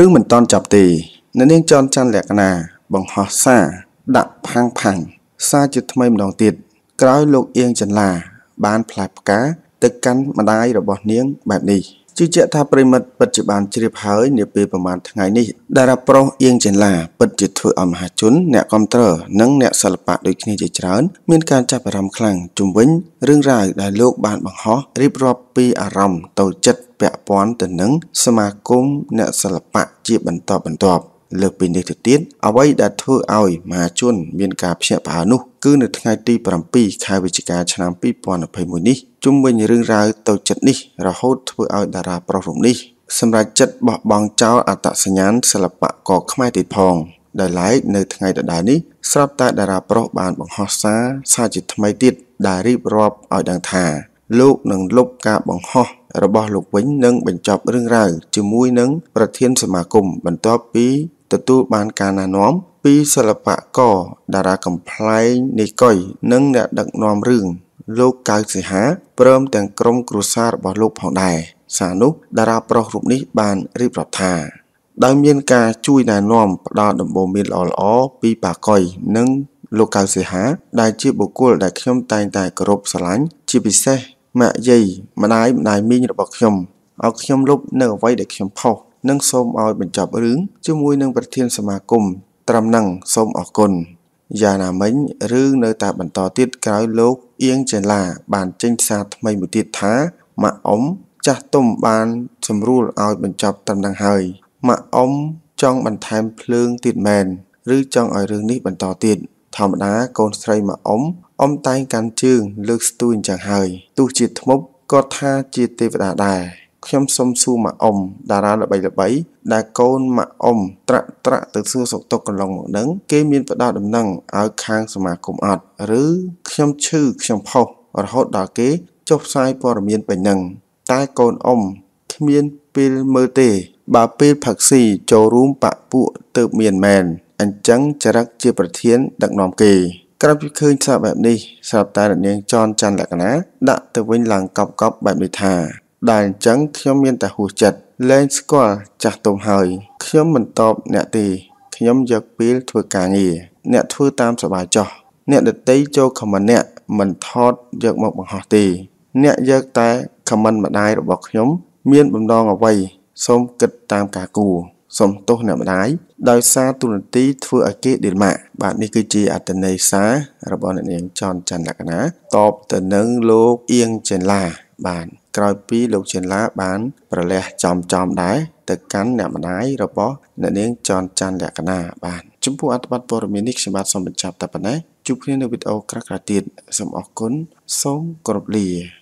ឬមិនតន់ចាប់ទេនៅនាងចន់ច័ន្ទលក្ខណាបង្ហោះសារដាក់ផាំងផាំងសារជាថ្មីម្ដងទៀតក្រោយលោកអៀងចន្លាបានផ្លាស់ផ្កាទៅកាន់ម្ដាយរបស់ នាងបែបនេះជឿជាក់ថាប្រិមិត្តពិតជាបានជ្រាបហើយនាពេលប្រហែលថ្ងៃនេះតារាប្រុសអៀងចន្លាពិតជាធ្វើឲ្យមហាជនអ្នកគាំទ្រ និងអ្នកសិល្បៈដូចគ្នាជាច្រើនមានការចាប់អារម្មណ៍ខ្លាំងជំវិញរឿងរ៉ាវដែលលោក បានបង្ហោះរៀបរាប់ពីអារម្មណ៍តូចចិត្តពាក់ព័ន្ធទៅនឹងសមាគមអ្នកសិល្បៈជាបន្តបន្ទាប់លើកពីនេះទៅទៀតអ្វីដែលធ្វើឲ្យមហាជនមានការភ្ញាក់ផ្អើលនោះគឺនៅថ្ងៃទី7ខែវិច្ឆិកាឆ្នាំ2021នេះជុំវិញរឿងរ៉ាវតូចចិត្តនេះរហូតធ្វើឲ្យតារាប្រុសរូបនេះ សម្រាប់ចិត្តបោះបង់ចោលអត្តសញ្ញាណសិល្បៈករខ្មែរទៀតផងដោយឡែកនៅថ្ងៃដដែលនេះស្រាប់តែតារាប្រុសបានបង្ហោះសារសារជាថ្មីទៀតដែលរៀបរាប់ឲ្យដឹងថាលោកនឹងលុបការបង្ហោះរបស់លោកវិញនិងបញ្ចប់រឿងរ៉ាវជាមួយនឹងប្រធានសមាគមបន្ទាប់ពីទទួលបានការណែនាំពីសិល្បករតារាកំប្លែងនីកុយនិងអ្នកដឹកនាំរឿងលោកកៅសិហាព្រមទាំងក្រុមគ្រួសាររបស់លោកផងដែរសារនោះតារាប្រុសរូបនេះបានរៀបរាប់ថាដោយមានការជួយណែនាំផ្ដល់ដំបូន្មានល្អៗពីប៉ាកុយនិងលោកកៅសិហាដែលជាបុគ្គលដែលខ្ញុំតែងតែគោរពស្រឡាញ់ជាពិសេសម៉ាក់យាយម្ដាយម្ដាយមីងរបស់ខ្ញុំឲ្យខ្ញុំលុបនៅអ្វីដែលខ្ញុំផុសនិងសូមឲ្យបញ្ចប់រឿងជាមួយនឹងប្រធានសមាគមត្រឹមនឹងសូមអរគុណយ៉ាងណាមិញរឿងនៅតែបន្តទៀតក្រោយលោកអៀងចេឡា បានចេញផ្សាថ្មីមួយទៀតថាម៉ាក់អ៊ំចាស់ទុំបានសម្រួលឲ្យបញ្ចប់ត្រឹមនឹងហើយម៉ាក់អ៊ំចង់បន្ថែមភ្លើងទៀតមែន ឬ ចង់ឲ្យរឿងនេះបន្តទៀតធម្មតាកូនស្រីមកអ៊ំអ៊ំតែងកាន់ជើងលើកស្ទួយចឹងហើយទោះជាធ្មប់គាត់ថាជាទេវតាដែរខ្ញុំសុំសួរមកអ៊ំតារាល្បីល្បីដែលកូនមកអ៊ំត្រាក់ត្រាក់ទៅសួរសុខទុក្ខកន្លងមកនឹង គេមានផ្ដោតដំណឹងឲ្យខាងសមាគមអត់ឬខ្ញុំឈឺខ្ញុំផុសរហូតដល់គេចុះផ្សាយព័ត៌មានពេញនឹងតែកូនអ៊ំគ្មានពេលមើលទេបើពេលផឹកស៊ីចូលរួមបាក់ពួកទៅមានមែនអញ្ចឹងចរិតជាប្រធានដឹកនាំគេ ក្រោយពីឃើញសារបែបនេះស្រាប់តែរនាងចន់ច័ន្ទលក្ខណាដាក់ទៅវិញឡើងកប់កប់បែបនេះថា ដែលអញ្ចឹងខ្ញុំមានតែហួសចិត្តលែងស្គាល់ចាស់ទុំហើយខ្ញុំមិនតបអ្នកទេខ្ញុំយកពេលធ្វើការងារអ្នកធ្វើតាមសบายចោះ អ្នកដតីចូលខមមិនអ្នកមិនថតយកមកបង្ហោះទេ អ្នកយកតែខមមិនម្ដាយរបស់ខ្ញុំ មានបំណងអ្វីសូមគិតតាមការគួរសុំទោសអ្នកម្ដាយដោយសារទូនាទីធ្វើឲ្យគេដេលម៉ាក់បាទនេះគឺជាអត្តន័យសាររបស់អ្នកនាងចន់ច័ន្ទលក្ខណាតបទៅនឹងលោកអៀងចិនឡា បាទក្រោយពីលោកចិនឡាបានប្រលះចំចំដែរទៅកាន់អ្នកម្ដាយរបស់អ្នកនាងចន់ច័ន្ទលក្ខណាបាទចំពោះអត្ថបទព័ត៌មាននេះខ្ញុំបាទសូមបញ្ចប់តែប៉ុណ្ណេះជួបគ្នានៅវីដេអូក្រោយៗទៀតសូមអរគុណសូមគោរពលា